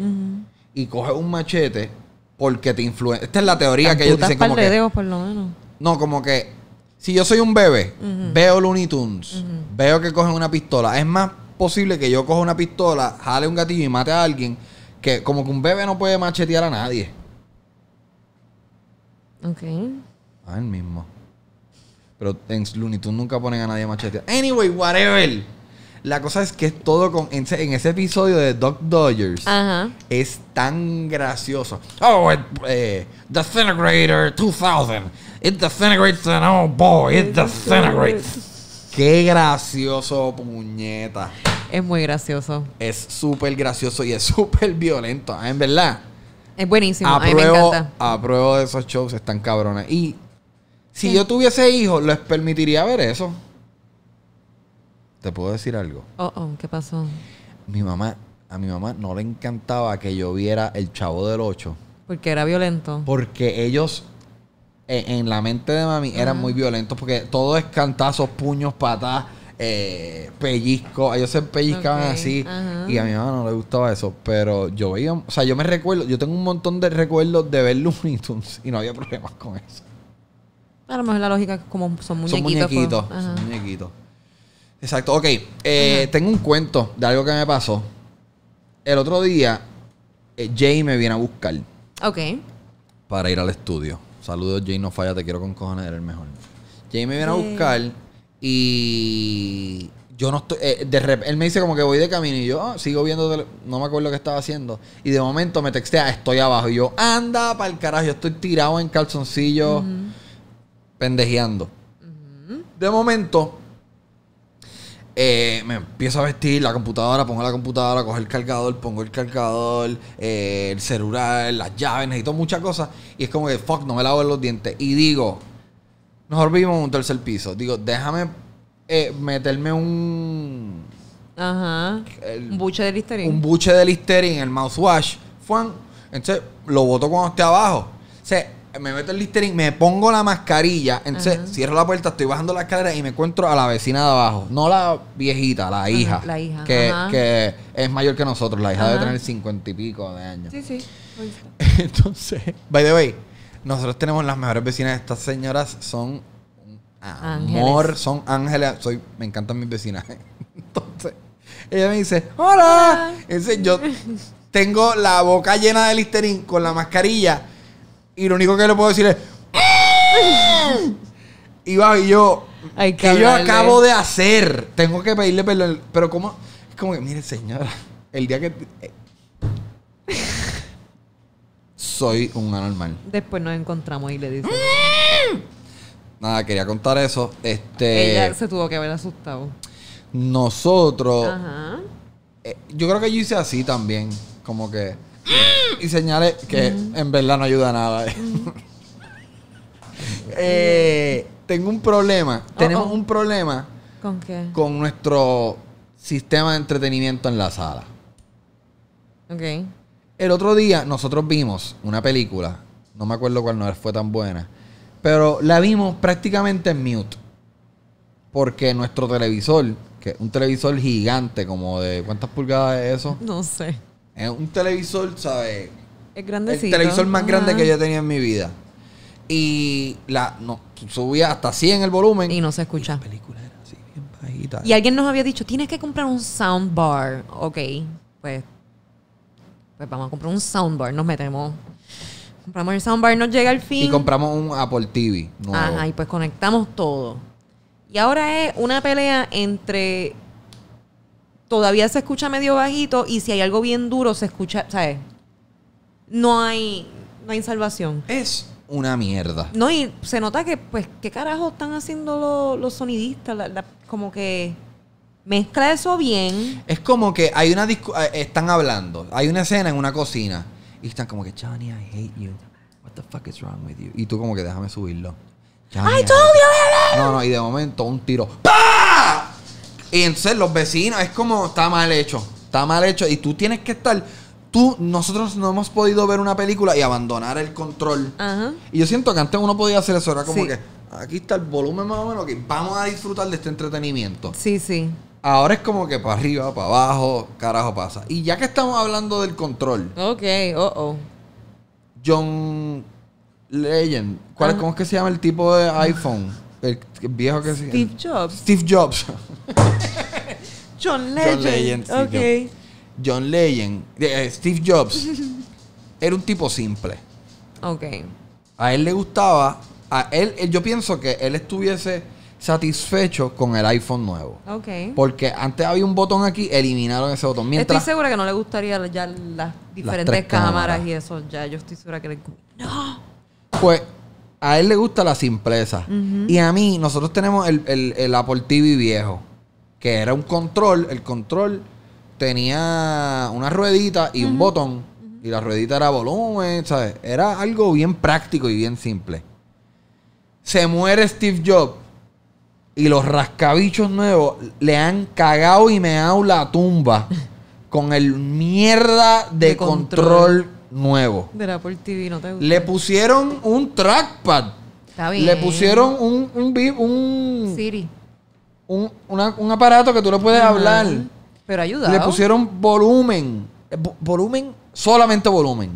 y coges un machete porque te influye... Esta es la teoría que ellos dicen como que. Dedos, por lo menos. No, como que. Si yo soy un bebé, veo Looney Tunes, veo que cogen una pistola. Es más posible que yo coja una pistola, jale un gatillo y mate a alguien que como que un bebé no puede machetear a nadie. Ok. A ah, él mismo. Pero en Looney Tunes nunca ponen a nadie machetear. Anyway, whatever. La cosa es que es todo con. En, ese episodio de Doc Dodgers es tan gracioso. Oh, it, eh, Disintegrator 2000. It disintegrates and oh boy. It disintegrates. Qué gracioso, puñeta. Es muy gracioso. Es súper gracioso y es súper violento, ¿eh? en verdad.
Es buenísimo, a mí
de esos shows, están cabrones. Y si yo tuviese hijos, les permitiría ver eso. ¿Te puedo decir algo?
Oh, oh, ¿qué pasó?
Mi mamá, a mi mamá no le encantaba que yo viera El Chavo del 8. Porque era violento. Porque ellos en, la mente de mami eran muy violentos porque todo es cantazos, puños, patas, eh, pellizco Ellos se pellizcaban así y a mi mamá no le gustaba eso. Pero yo veía, o sea, yo me recuerdo, yo tengo un montón de recuerdos de ver Looney Tunes y no había problemas con eso.
A lo mejor la lógica como son pues, muñequitos. Son
muñequitos, Exacto, ok. Eh, tengo un cuento de algo que me pasó. El otro día, eh, Jay me viene a buscar. Ok. Para ir al estudio. Saludos, Jay, no falla, te quiero con cojones, eres el mejor. Jay me viene a buscar y yo no estoy. Eh, de rep, él me dice como que voy de camino y yo ah, sigo viendo, no me acuerdo lo que estaba haciendo. Y de momento me textea, estoy abajo. Y yo, anda para el carajo, estoy tirado en calzoncillo, pendejeando. De momento eh, me empiezo a vestir, la computadora, pongo la computadora, cojo el cargador, pongo el cargador, eh, el celular, las llaves, necesito muchas cosas. Y es como que, fuck, no me lavo los dientes. Y digo, nos vivimos en un tercer piso. Digo, déjame eh, meterme un...
Ajá. un buche de Listerine.
Un buche de en el mouthwash. Juan, entonces lo boto cuando esté abajo. O me meto el Listerine, me pongo la mascarilla, entonces cierro la puerta, estoy bajando la escalera y me encuentro a la vecina de abajo. No la viejita, la ah, hija. la hija. Que, que, es mayor que nosotros, la hija de debe tener cincuenta y pico de años. Sí, sí. entonces, by the way, nosotros tenemos las mejores vecinas. Estas señoras son amor, son ángeles. Soy, me encantan mis vecinas. Entonces, ella me dice, ¡Hola! Entonces yo tengo la boca llena de Listerine con la mascarilla y lo único que le puedo decir es. Mm". y va y yo. ¿Qué que yo acabo de hacer. Tengo que pedirle perdón. Pero como. Es como que, mire, señora. El día que. Eh, soy un anormal.
Después nos encontramos y le dice. Mm.
Nada, quería contar eso. Este. Ella
se tuvo que haber asustado.
Nosotros. Ajá. Eh, yo creo que yo hice así también. Como que. Mm. y señales que mm. en verdad no ayuda nada. Mm. Eh, tengo un problema. Tenemos un problema. ¿Con qué? Con nuestro sistema de entretenimiento en la sala. Ok. El otro día nosotros vimos una película. No me acuerdo cuál no fue tan buena. Pero la vimos prácticamente en mute. Porque nuestro televisor, que un televisor gigante, como de. ¿Cuántas pulgadas es eso? No sé. Es un televisor, ¿sabes? Es grandecito. El televisor más grande que yo tenía en mi vida. Y la subía hasta 100 el volumen. Y no se escucha. Y película era así, bien bajita. Y
alguien nos había dicho, tienes que comprar un soundbar. Ok, pues, pues vamos a comprar un soundbar. Nos metemos compramos el soundbar, nos llega al fin. Y compramos
un Apple TV. Nuevo. Ajá,
y pues conectamos todo. Y ahora es una pelea entre todavía se escucha medio bajito y si hay algo bien duro se escucha, ¿sabes? No hay, no hay salvación. Es
una mierda.
No, y se nota que, pues, ¿qué carajo están haciendo los, sonidistas? como que mezcla eso bien.
Es como que hay una eh, están hablando, hay una escena en una cocina y están como que, Johnny, I hate you. What the fuck is wrong with you? Y tú como que déjame subirlo. I told you, No, no, y de momento un tiro. ¡Pah! Y entonces los vecinos, es como está mal hecho. Está mal hecho. Y tú tienes que estar. Tú, nosotros no hemos podido ver una película y abandonar el control. Ajá. Y yo siento que antes uno podía hacer eso. Era como que aquí está el volumen más o menos. Que vamos a disfrutar de este entretenimiento. Sí, sí. Ahora es como que para arriba, para abajo, carajo pasa. Y ya que estamos hablando del control. Ok, oh, oh. John Legend. ¿Cuál, ¿Cómo es que se llama el tipo de iPhone? El viejo que Steve Jobs. Steve Jobs.
John Legend.
John Legend. Steve John eh, Legend. Steve Jobs. era un tipo simple. Ok. A él le gustaba. A él, eh, yo pienso que él estuviese satisfecho con el iPhone nuevo. Ok. Porque antes había un botón aquí, eliminaron ese botón. Mientras, estoy
segura que no le gustaría ya las diferentes cámaras, cámaras, y eso. Ya yo estoy segura que le. ¡No!
Pues a él le gusta la simpleza. Y a mí, nosotros tenemos el, el, Apple TV viejo, que era un control. El control tenía una ruedita y un botón. Y la ruedita era volumen, ¿sabes? Era algo bien práctico y bien simple. Se muere Steve Jobs y los rascabichos nuevos le han cagado y meado la tumba con el mierda de, control. control nuevo. De la por TV, no te gusta. Le pusieron un trackpad. Está bien. Le pusieron un. un, Siri. Un, aparato que tú no puedes hablar. Pero ayuda. Le pusieron volumen. Volumen, solamente volumen.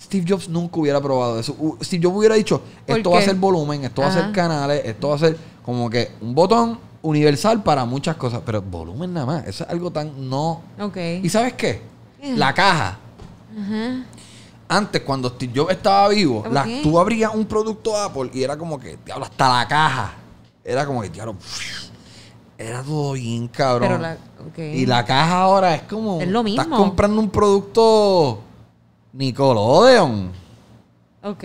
Steve Jobs nunca hubiera probado eso. Steve Jobs hubiera dicho, esto va a ser volumen, esto va a ser canales, esto va a ser como que un botón universal para muchas cosas, pero volumen nada más. Eso es algo tan no. Ok. ¿Y sabes qué? La caja. Ajá. Antes, cuando yo estaba vivo, tú abrías un producto Apple y era como que, diablo, hasta la caja. Era como que, diablo, era todo bien cabrón. Y la caja ahora es como. Estás comprando un producto Nicolodeon. Ok.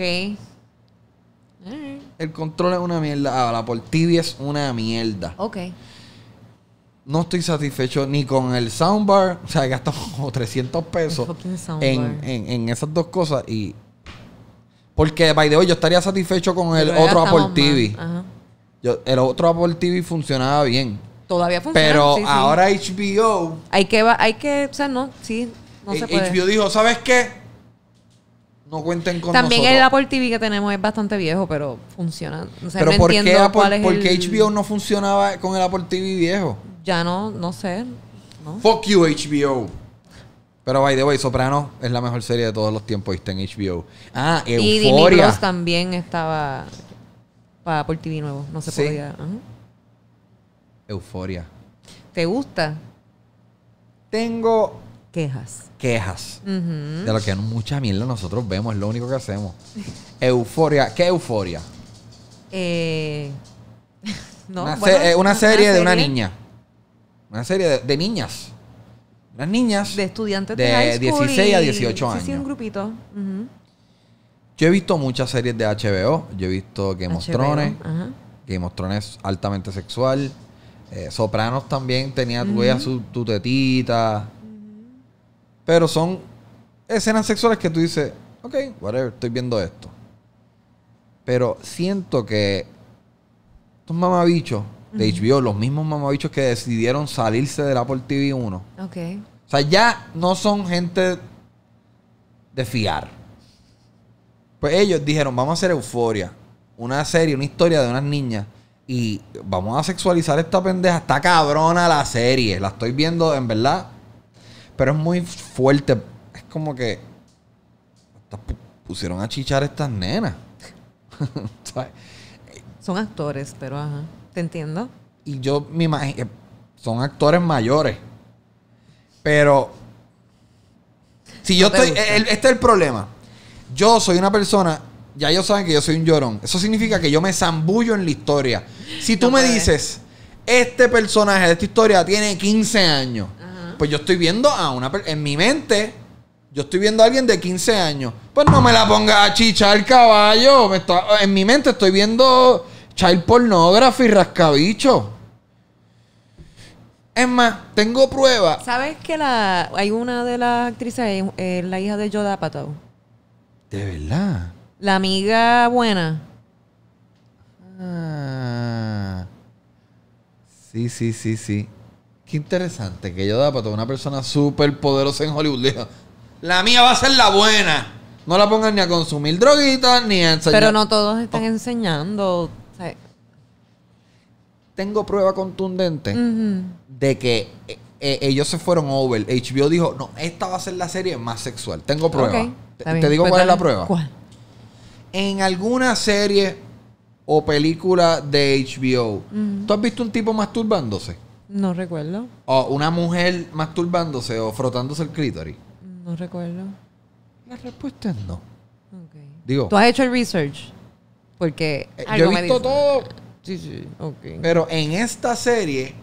El control es una mierda. Ah, la por TV es una mierda. Ok no estoy satisfecho ni con el soundbar. O sea, gastamos como 300 pesos en, esas dos cosas. Y. Porque, by the way, yo estaría satisfecho con el otro Apple TV. el otro Apple TV funcionaba bien. Todavía funciona. Pero ahora
HBO. Hay que, hay que. O sea, no, sí. HBO
eh, dijo, ¿sabes qué? no cuenten con También el
Apple TV que tenemos es bastante viejo, pero funciona. pero no ¿por, qué ¿por qué HBO
no funcionaba con el Apple TV viejo? ya no, no sé. Fuck you, HBO. Pero by the way, Soprano es la mejor serie de todos los tiempos ah, y está en HBO. Ah, euforia Y
también estaba para por TV nuevo. No se podía. Euforia. ¿Te gusta? Tengo
quejas. Quejas. De lo que mucha mierda nosotros vemos, es lo único que hacemos. euforia. ¿Qué euforia?
Eh, una, serie de una niña.
Una serie de, niñas. las niñas. De estudiantes de, 16 a 18 años. un grupito. Yo he visto muchas series de HBO. Yo he visto Game of Thrones. Game of Thrones altamente sexual. Eh, Sopranos también tenía su, tu tetita. Pero son escenas sexuales que tú dices, ok, whatever, estoy viendo esto. Pero siento que estos mamabichos de HBO, los mismos mamabichos que decidieron salirse de la Apple TV 1. Ok. O sea, ya no son gente de fiar. Pues ellos dijeron, vamos a hacer Euforia, una serie, una historia de unas niñas. Y vamos a sexualizar esta pendeja. Está cabrona la serie. La estoy viendo, en verdad. Pero es muy fuerte. Es como que. Pusieron a chichar estas nenas.
Son actores, pero ajá. Te entiendo.
Y yo me imagino, eh, son actores mayores. Pero, si yo estoy, este es el problema. Yo soy una persona, ya ellos saben que yo soy un llorón. Eso significa que yo me zambullo en la historia. Si tú me dices, este personaje de esta historia tiene 15 años, pues yo estoy viendo a una, en mi mente, yo estoy viendo a alguien de 15 años. Pues no me la ponga a chichar caballo. en mi mente estoy viendo Child y rascabicho. Es más, tengo prueba.
¿Sabes que la, hay una de las actrices, es la hija de Yoda
De verdad.
La amiga buena.
Ah. Sí, sí, sí, sí. Qué interesante que Yoda una persona súper poderosa en Hollywood, la mía va a ser la buena. No la pongan ni a consumir droguitas, ni a enseñar. Pero no
todos están oh. enseñando
tengo prueba contundente
de
que eh, eh, ellos se fueron over. HBO dijo, no, esta va a ser la serie más sexual. Tengo prueba. Te, digo pues cuál es la prueba. ¿Cuál? En alguna serie o película de HBO, ¿tú has visto un tipo masturbándose?
No recuerdo.
O una mujer masturbándose o frotándose el clítoris.
No recuerdo. La respuesta es no. Digo. ¿Tú has hecho el research? Porque. Eh, yo he visto
todo Sí, sí, Pero en esta serie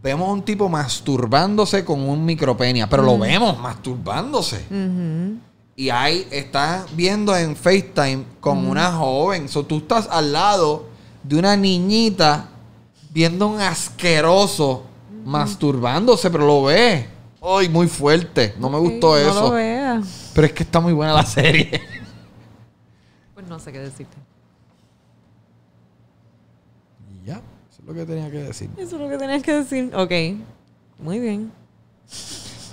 vemos un tipo masturbándose con un micropenia, pero lo mm. vemos masturbándose. Y ahí está viendo en FaceTime con mm. una joven. So, tú estás al lado de una niñita viendo un asqueroso masturbándose, pero lo ve. Ay, muy fuerte. No me gustó eso. Pero es que está muy buena la serie.
Pues no sé qué decirte.
lo que tenía que decir.
Eso es lo que tenías que decir. Ok. Muy bien.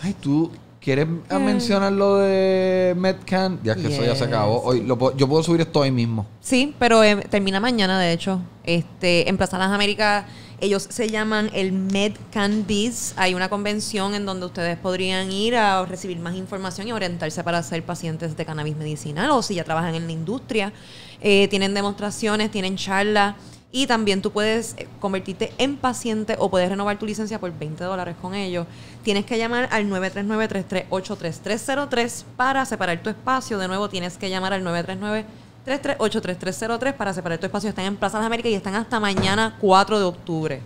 Ay, tú quieres mencionar
lo de Medcan Ya que eso ya se acabó.
Hoy yo puedo subir esto hoy mismo.
Sí, pero eh, termina mañana, de hecho. Este, en Plaza Las Américas. Ellos se llaman el MedCan Biz. Hay una convención en donde ustedes podrían ir a recibir más información y orientarse para ser pacientes de cannabis medicinal o si ya trabajan en la industria. Eh, tienen demostraciones, tienen charlas. Y también tú puedes eh, convertirte en paciente o puedes renovar tu licencia por 20 dólares con ellos. Tienes que llamar al 939-338-3303 para separar tu espacio. De nuevo, tienes que llamar al 939 3383303 para separar tu espacio. Están en Plaza de América y están hasta mañana 4 de octubre.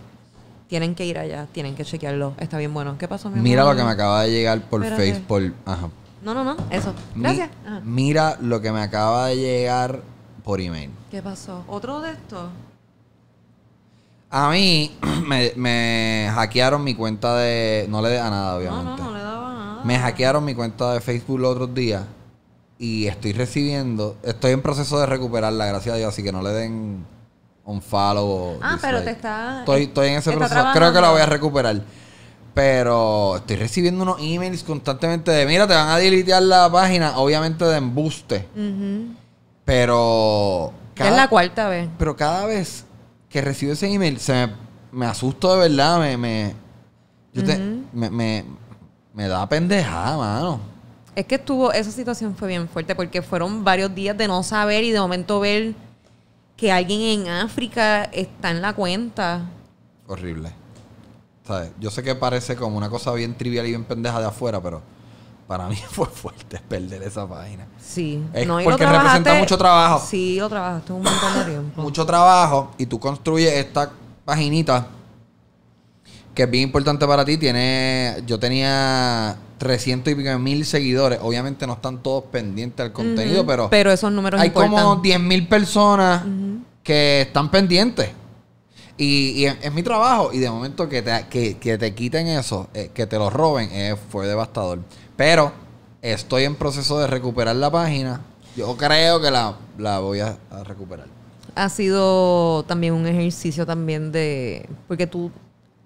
Tienen que ir allá, tienen que chequearlo. Está bien bueno. ¿Qué pasó, mi Mira lo que me acaba
de llegar por Facebook. Ajá. No, no, no.
Eso. Gracias.
Mira lo que me acaba de llegar por email.
¿Qué pasó? ¿Otro de estos?
A mí me, hackearon mi cuenta de. No le de nada, obviamente. No, no, no le daba nada. Me hackearon mi cuenta de Facebook los otros días. Y estoy recibiendo. Estoy en proceso de recuperarla, gracias a Dios. Así que no le den un falo. ah, pero te está. Estoy, en ese proceso. Creo que la voy a recuperar. Pero estoy recibiendo unos emails constantemente de: mira, te van a deletear la página. Obviamente de embuste. Pero. es la
cuarta vez.
Pero cada vez que recibo ese email, se me, asusto de verdad, me, da pendejada, mano.
Es que estuvo, esa situación fue bien fuerte porque fueron varios días de no saber y de momento ver que alguien en África está en la cuenta.
Horrible. Yo sé que parece como una cosa bien trivial y bien pendeja de afuera, pero para mí fue fuerte perder esa página. Sí, hay no, porque representa mucho trabajo.
Sí, lo trabajaste un montón de tiempo.
mucho trabajo y tú construyes esta paginita que es bien importante para ti. Tiene, yo tenía 300 y pico mil seguidores. Obviamente no están todos pendientes al contenido, pero. Pero esos números Hay como 10 mil personas que están pendientes. Y, es, mi trabajo. Y de momento que te, que, te quiten eso, eh, que te lo roben, eh, fue devastador. Pero estoy en proceso de recuperar la página. Yo creo que la, voy a, recuperar.
Ha sido también un ejercicio también de... Porque tú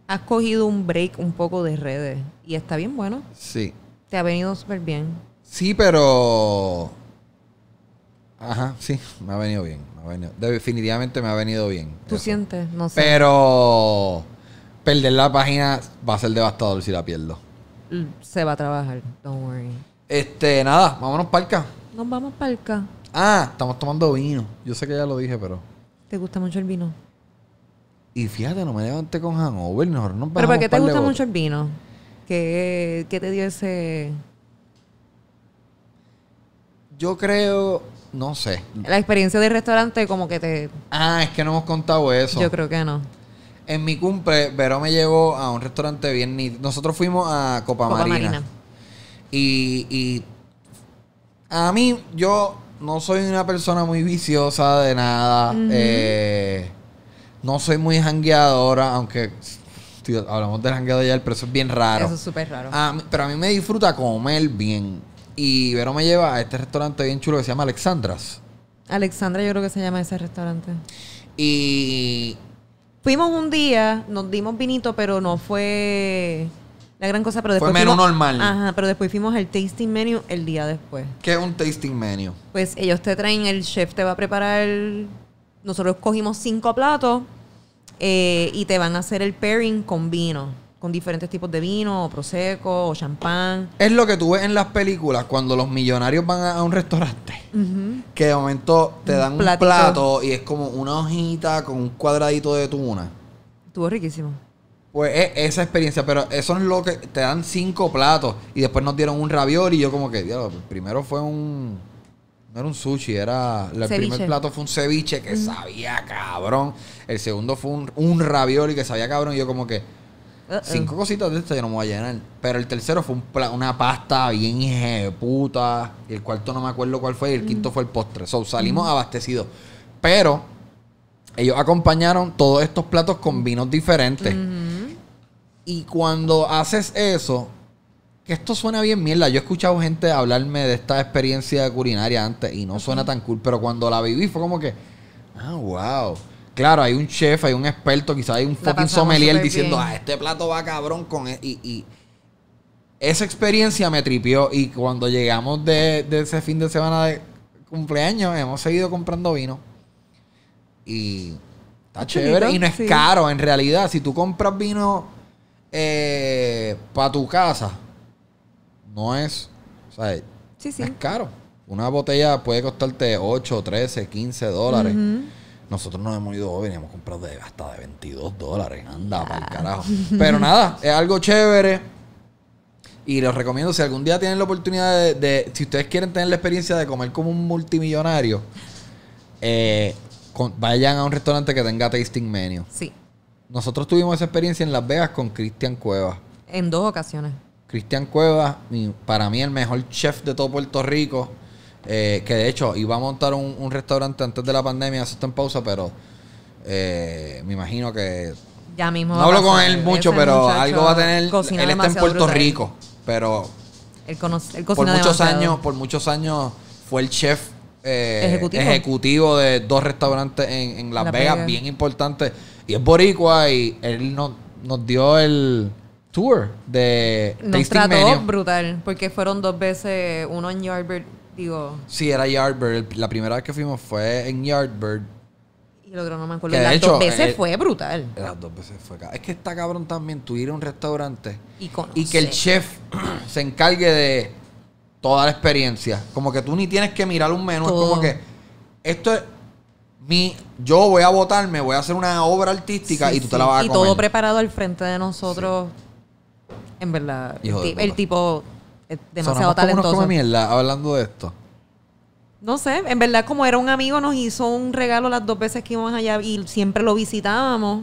has cogido un break un poco de redes y está bien bueno. Sí. Te ha venido súper bien.
Sí, pero... Ajá, sí, me ha venido bien. Definitivamente me ha venido bien.
¿Tú sientes? No sé.
Pero perder la página va a ser devastador si la pierdo
se va a trabajar. Don't worry.
Este, nada, vámonos palca.
Nos vamos palca.
Ah, estamos tomando vino. Yo sé que ya lo dije, pero.
¿Te gusta mucho el vino?
Y fíjate, no me levanté con Hanover Mejor no Pero ¿para qué te gusta mucho el
vino? ¿Qué, ¿Qué te dio ese...?
Yo creo... No sé. La
experiencia del restaurante como que te...
Ah, es que no hemos contado eso. Yo creo que no. En mi cumple, Vero me llevó a un restaurante bien Nosotros fuimos a Copa, Copa Marina. Y, a mí, yo no soy una persona muy viciosa de nada. Eh, no soy muy hangueadora, aunque hablamos del hangueado ya, pero eso es bien raro. Eso es súper raro. pero a mí me disfruta comer bien. Y Vero me lleva a este restaurante bien chulo que se llama Alexandras.
Alexandra, yo creo que se llama ese restaurante.
Y
Fuimos un día, nos dimos vinito, pero no fue la gran cosa. Pero después fue menú normal. Ajá, pero después fuimos el tasting menu el día después.
¿Qué es un tasting menu?
Pues ellos te traen, el chef te va a preparar. Nosotros cogimos cinco platos eh, y te van a hacer el pairing con vino con diferentes tipos de vino, o prosecco, o champán.
Es lo que tú ves en las películas cuando los millonarios van a, un restaurante. Que de momento te dan un, plato y es como una hojita con un cuadradito de tuna. Estuvo riquísimo. Pues esa experiencia, pero eso es lo que te dan cinco platos y después nos dieron un ravioli y yo como que, diablo, pues primero fue un no era un sushi, era el primer plato fue un ceviche que sabía cabrón, el segundo fue un, un ravioli que sabía cabrón y yo como que Uh-uh. Cinco cositas de estas yo no me voy a llenar. Pero el tercero fue una pasta bien puta. Y el cuarto no me acuerdo cuál fue. Y el quinto mm. fue el postre. So, salimos mm. abastecidos. Pero ellos acompañaron todos estos platos con vinos diferentes. Mm-hmm. Y cuando haces eso, que esto suena bien mierda. Yo he escuchado gente hablarme de esta experiencia culinaria antes y no suena tan cool. Pero cuando la viví fue como que, ah, wow. Claro, hay un chef, hay un experto, quizás hay un fucking sommelier diciendo, ah, este plato va cabrón con... E-". y, esa experiencia me tripió y cuando llegamos de, ese fin de semana de cumpleaños, hemos seguido comprando vino. Y está chévere y no es caro en realidad. Si tú compras vino eh, para tu casa, no es, o sea, es caro. Una botella puede costarte 8, 13, 15 dólares. Nosotros nos hemos ido, veníamos comprados de hasta de 22 dólares. Anda, para el carajo. Pero nada, es algo chévere. Y los recomiendo, si algún día tienen la oportunidad de, si ustedes quieren tener la experiencia de comer como un multimillonario, eh, vayan a un restaurante que tenga tasting menu. Sí. Nosotros tuvimos esa experiencia en Las Vegas con Cristian Cuevas.
En dos ocasiones.
Cristian Cuevas, para mí el mejor chef de todo Puerto Rico eh, que de hecho iba a montar un, restaurante antes de la pandemia, se está en pausa, pero eh, me imagino que. Ya mismo. No hablo con él mucho, pero algo va a tener. Él está en Puerto Rico, pero.
Él conoce, por muchos años, por
muchos años fue el chef eh, ejecutivo. de dos restaurantes en, Las Vegas, bien importante. Y es boricua y él nos, nos dio el tour de Nos trató
brutal, porque fueron dos veces, uno en Yardbird
Sí, era Yardbird. La primera vez que fuimos fue en Yardbird. Y el otro no me acuerdo. las dos veces eh, fue brutal. Las dos veces fue. Es que está cabrón también tú ir a un restaurante y, que el chef se encargue de toda la experiencia. Como que tú ni tienes que mirar un menú. Es como que esto es mi, yo voy a votarme, voy a hacer una obra artística y tú te la vas a comer. Y todo
preparado al frente de nosotros. En verdad. el tipo demasiado Sonamos como
mierda hablando de esto.
No sé, en verdad como era un amigo nos hizo un regalo las dos veces que íbamos allá y siempre lo visitábamos.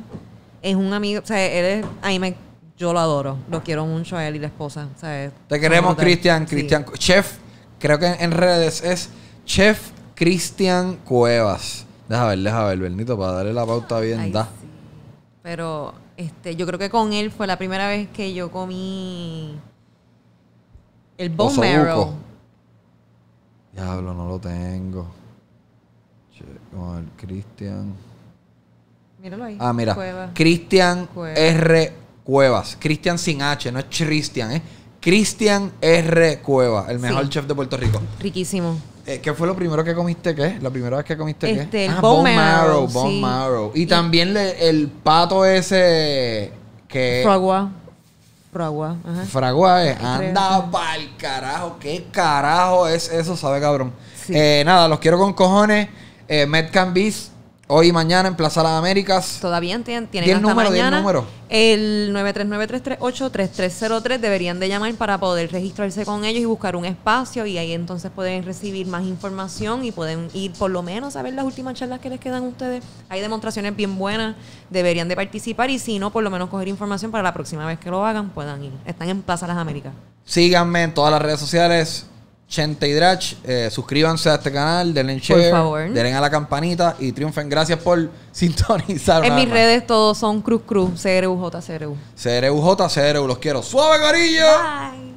Es un amigo, o sea, él es, a mí me, yo lo adoro, lo quiero mucho a él y la esposa. Te queremos, Cristian, Cristian,
chef, creo que en redes es chef Cristian Cuevas. Deja ver, deja ver, Bernito, para darle la pauta bien, da.
Pero este, yo creo que con él fue la primera vez que yo comí el bone marrow.
Diablo, no lo tengo. Che, vamos a Cristian.
Míralo ahí. Ah, mira. Cristian R.
Cuevas. Cristian sin H, no es Christian, ¿eh? Cristian R. Cuevas, el mejor chef de Puerto Rico. Riquísimo. Eh, ¿Qué fue lo primero que comiste? ¿Qué? ¿La primera vez que comiste qué? Este, el ah, bone, bone marrow. Y, también le, el pato ese que... Frogua. Fragua. Ajá. Fragua es. Eh, anda pa'l carajo. ¿Qué carajo es eso? Sabe, cabrón. Eh, nada, los quiero con cojones. Eh, Hoy y mañana en Plaza Las Américas. Todavía tienen, tienen hasta número, Número.
El 939-338-3303 deberían de llamar para poder registrarse con ellos y buscar un espacio y ahí entonces pueden recibir más información y pueden ir por lo menos a ver las últimas charlas que les quedan a ustedes. Hay demostraciones bien buenas, deberían de participar y si no, por lo menos coger información para la próxima vez que lo hagan puedan ir. Están en Plaza Las Américas.
Síganme en todas las redes sociales, Chente y Drach, eh, suscríbanse a este canal, denle share, denle a la campanita y triunfen. Gracias por sintonizar. En mis redes
todos son Cruz Cruz, CRUJ, CRU.
CRUJ, CRU, los quiero. ¡Suave, cariño! Bye.